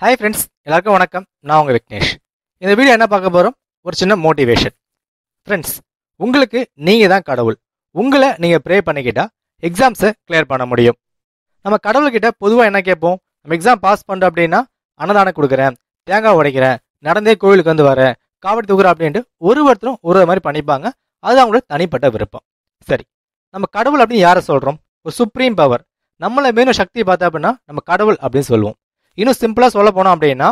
hi friends எல்லாருக்கும் வணக்கம் நான் உங்கள் விக்னேஷ் இந்த வீடியோ என்ன பார்க்க போகிறோம் ஒரு சின்ன மோட்டிவேஷன் ஃப்ரெண்ட்ஸ் உங்களுக்கு நீங்கள் தான் கடவுள் உங்களை நீங்கள் ப்ரே பண்ணிக்கிட்டால் எக்ஸாம்ஸை கிளியர் பண்ண முடியும் நம்ம கடவுள்கிட்ட பொதுவாக என்ன கேட்போம் நம்ம எக்ஸாம் பாஸ் பண்ணுறோம் அப்படின்னா அன்னதானம் கொடுக்குறேன் தேங்காய் உடைக்கிறேன் நடந்தே கோவிலுக்கு வந்து வரேன் காவடி தூக்குறேன் அப்படின்ட்டு ஒரு ஒருத்தரும் ஒரு மாதிரி பண்ணிப்பாங்க அது அவங்களோட தனிப்பட்ட விருப்பம் சரி நம்ம கடவுள் அப்படின்னு யாரை சொல்கிறோம் ஒரு சுப்ரீம் பவர் நம்மளை மீனும் சக்தி பார்த்தா அப்படின்னா நம்ம கடவுள் அப்படின்னு சொல்லுவோம் இன்னும் சிம்பிளாக சொல்ல போனோம் அப்படின்னா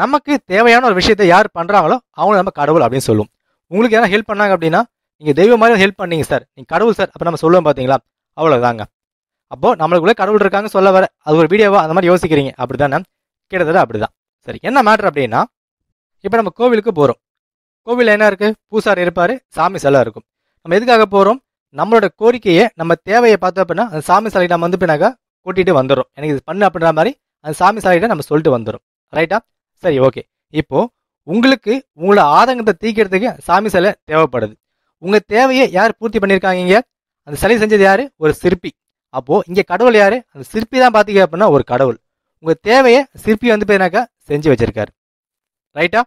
நமக்கு தேவையான ஒரு விஷயத்தை யார் பண்ணுறாங்களோ அவங்கள நம்ம கடவுள் அப்படின்னு சொல்லுவோம் உங்களுக்கு யாரும் ஹெல்ப் பண்ணாங்க அப்படின்னா நீங்கள் தெய்வ மாதிரி ஹெல்ப் பண்ணீங்க சார் நீங்கள் கடவுள் சார் அப்போ நம்ம சொல்லுவோம் பார்த்தீங்களா அவ்வளோதாங்க அப்போது நம்மளுக்குள்ளே கடவுள் இருக்காங்க சொல்ல வர அது ஒரு வீடியோவாக அந்த மாதிரி யோசிக்கிறீங்க அப்படி தானே கிட்டத்தட்ட அப்படி தான் சரி என்ன மேட்ரு அப்படின்னா இப்போ நம்ம கோவிலுக்கு போகிறோம் கோவில் என்ன இருக்குது பூசார் இருப்பார் சாமி சிலை இருக்கும் நம்ம எதுக்காக போகிறோம் நம்மளோட கோரிக்கையை நம்ம தேவையை பார்த்தோம் அப்படின்னா அந்த சாமி சாலை நம்ம வந்து பின்னாக்கா கூட்டிகிட்டு வந்துடும் எனக்கு இது பண்ணு அப்படின்ற மாதிரி அந்த சாமி சிலையிட்ட நம்ம சொல்லிட்டு வந்துடும் ரைட்டா சரி ஓகே இப்போது உங்களுக்கு உங்களோட ஆதங்கத்தை தீக்கிறதுக்கு சாமி சிலை தேவைப்படுது உங்கள் தேவையை யார் பூர்த்தி பண்ணியிருக்காங்க அந்த சிலை செஞ்சது யார் ஒரு சிற்பி அப்போது இங்கே கடவுள் யார் அந்த சிற்பி தான் பார்த்தீங்க அப்படின்னா ஒரு கடவுள் உங்கள் தேவையை சிற்பி வந்து போயினாக்கா செஞ்சு வச்சிருக்காரு ரைட்டா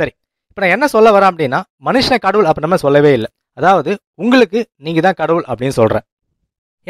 சரி இப்போ நான் என்ன சொல்ல வரேன் அப்படின்னா மனுஷனை கடவுள் அப்படி நம்ம சொல்லவே இல்லை அதாவது உங்களுக்கு நீங்கள் தான் கடவுள் அப்படின்னு சொல்கிறேன்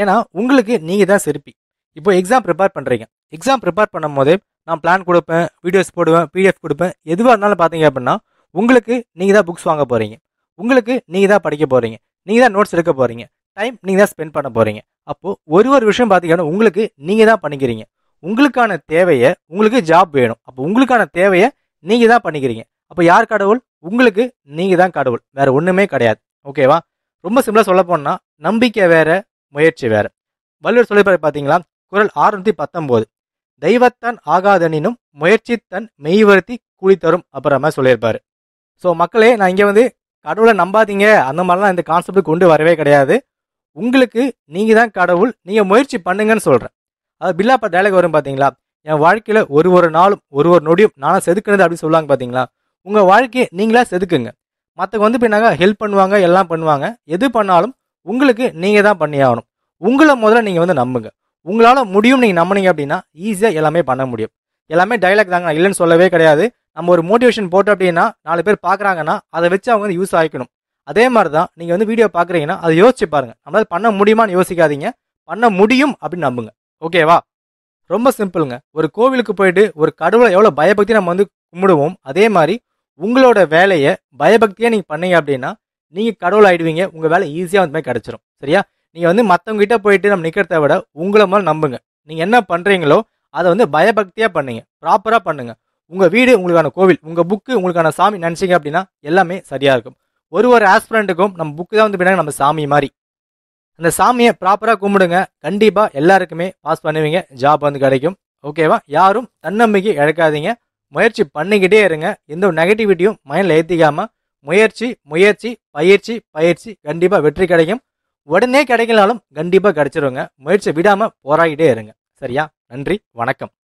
ஏன்னா உங்களுக்கு நீங்கள் தான் சிற்பி இப்போ எக்ஸாம் ப்ரிப்பேர் பண்ணுறீங்க எக்ஸாம் ப்ரிப்பேர் பண்ணும் போதே நான் பிளான் கொடுப்பேன் வீடியோஸ் போடுவேன் பிடிஎஃப் கொடுப்பேன் எதுவாக இருந்தாலும் பார்த்தீங்க அப்படின்னா உங்களுக்கு நீங்கள் தான் புக்ஸ் வாங்க போகிறீங்க உங்களுக்கு நீங்கள் தான் படிக்க போகிறீங்க நீங்கள் தான் நோட்ஸ் எடுக்க போகிறீங்க டைம் நீங்கள் தான் ஸ்பெண்ட் பண்ண போகிறீங்க அப்போது ஒரு ஒரு விஷயம் பார்த்தீங்கன்னா உங்களுக்கு நீங்கள் தான் பண்ணிக்கிறீங்க உங்களுக்கான தேவையை உங்களுக்கு ஜாப் வேணும் அப்போ உங்களுக்கான தேவையை நீங்கள் தான் பண்ணிக்கிறீங்க அப்போ யார் கடவுள் உங்களுக்கு நீங்கள் தான் கடவுள் வேறு ஒன்றுமே கிடையாது ஓகேவா ரொம்ப சிம்பிளாக சொல்ல போனால் நம்பிக்கை வேறு முயற்சி வேறு வள்ளுவர் சொல்லிப்பாரு பார்த்தீங்களா குரல் ஆறுநூத்தி பத்தொம்போது தெய்வத்தான் ஆகாதனினும் முயற்சி தன் மெய்வருத்தி கூலி தரும் அப்புறமா சொல்லியிருப்பாரு ஸோ மக்களே நான் இங்கே வந்து கடவுளை நம்பாதீங்க அந்த மாதிரிலாம் இந்த கான்செப்ட் கொண்டு வரவே கிடையாது உங்களுக்கு நீங்கள் தான் கடவுள் நீங்கள் முயற்சி பண்ணுங்கன்னு சொல்கிறேன் அது பில்லாப்பா டைலாக் வரும் பார்த்தீங்களா என் வாழ்க்கையில் ஒரு ஒரு நாளும் ஒரு ஒரு நொடியும் நானும் செதுக்குனது அப்படின்னு சொல்லுவாங்க பார்த்தீங்களா உங்கள் வாழ்க்கையை நீங்களாக செதுக்குங்க மற்றவங்க வந்து பின்னாங்க ஹெல்ப் பண்ணுவாங்க எல்லாம் பண்ணுவாங்க எது பண்ணாலும் உங்களுக்கு நீங்கள் தான் பண்ணி ஆகணும் உங்களை முதல்ல நீங்கள் வந்து நம்புங்க உங்களால் முடியும் நீங்கள் நம்பினீங்க அப்படின்னா ஈஸியாக எல்லாமே பண்ண முடியும் எல்லாமே டைலாக் தாங்க நான் இல்லைன்னு சொல்லவே கிடையாது நம்ம ஒரு மோட்டிவேஷன் போட்டோம் அப்படின்னா நாலு பேர் பார்க்குறாங்கன்னா அதை வச்சு அவங்க வந்து யூஸ் ஆகிக்கணும் அதே மாதிரி தான் நீங்கள் வந்து வீடியோ பார்க்குறீங்கன்னா அதை யோசிச்சு பாருங்கள் நம்மளால் பண்ண முடியுமான்னு யோசிக்காதீங்க பண்ண முடியும் அப்படின்னு நம்புங்க ஓகேவா ரொம்ப சிம்பிளுங்க ஒரு கோவிலுக்கு போயிட்டு ஒரு கடவுளை எவ்வளோ பயபக்தி நம்ம வந்து கும்பிடுவோம் அதே மாதிரி உங்களோட வேலையை பயபக்தியாக நீங்கள் பண்ணீங்க அப்படின்னா நீங்கள் கடவுள் ஆகிடுவீங்க உங்கள் வேலை ஈஸியாக வந்து மாதிரி கிடச்சிரும் சரியா நீங்கள் வந்து மற்றவங்ககிட்ட போயிட்டு நம்ம நிற்கிறத விட உங்களை முதல்ல நம்புங்க நீங்கள் என்ன பண்ணுறீங்களோ அதை வந்து பயபக்தியாக பண்ணுங்க ப்ராப்பராக பண்ணுங்கள் உங்கள் வீடு உங்களுக்கான கோவில் உங்கள் புக்கு உங்களுக்கான சாமி நினச்சிங்க அப்படின்னா எல்லாமே சரியாக இருக்கும் ஒரு ஒரு ஆஸ்பிரண்ட்டுக்கும் நம்ம புக்கு தான் வந்து பின்னாடி நம்ம சாமி மாதிரி அந்த சாமியை ப்ராப்பராக கும்பிடுங்க கண்டிப்பாக எல்லாருக்குமே பாஸ் பண்ணுவீங்க ஜாப் வந்து கிடைக்கும் ஓகேவா யாரும் தன்னம்பிக்கை இழக்காதீங்க முயற்சி பண்ணிக்கிட்டே இருங்க எந்த ஒரு நெகட்டிவிட்டியும் மைண்டில் ஏற்றிக்காமல் முயற்சி முயற்சி பயிற்சி பயிற்சி கண்டிப்பாக வெற்றி கிடைக்கும் உடனே கிடைக்கலனாலும் கண்டிப்பாக கிடச்சிருவங்க முயற்சி விடாமல் போராடிட்டே இருங்க சரியா நன்றி வணக்கம்